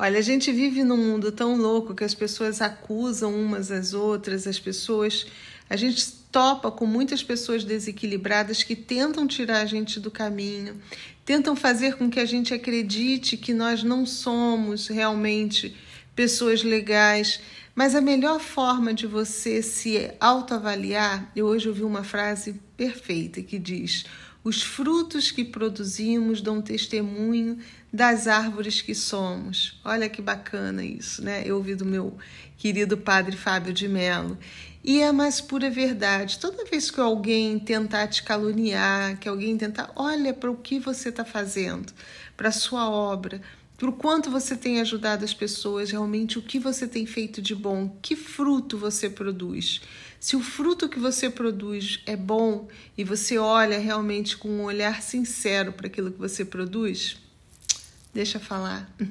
Olha, a gente vive num mundo tão louco que as pessoas acusam umas às outras, as pessoas. A gente topa com muitas pessoas desequilibradas que tentam tirar a gente do caminho, tentam fazer com que a gente acredite que nós não somos realmente pessoas legais. Mas a melhor forma de você se autoavaliar, eu hoje ouvi uma frase perfeita que diz: os frutos que produzimos dão testemunho das árvores que somos. Olha que bacana isso, né? Eu ouvi do meu querido padre Fábio de Mello. E é a mais pura verdade. Toda vez que alguém tentar te caluniar, que alguém tentar, olha para o que você está fazendo, para a sua obra, por quanto você tem ajudado as pessoas, realmente o que você tem feito de bom, que fruto você produz. Se o fruto que você produz é bom e você olha realmente com um olhar sincero para aquilo que você produz, deixa falar.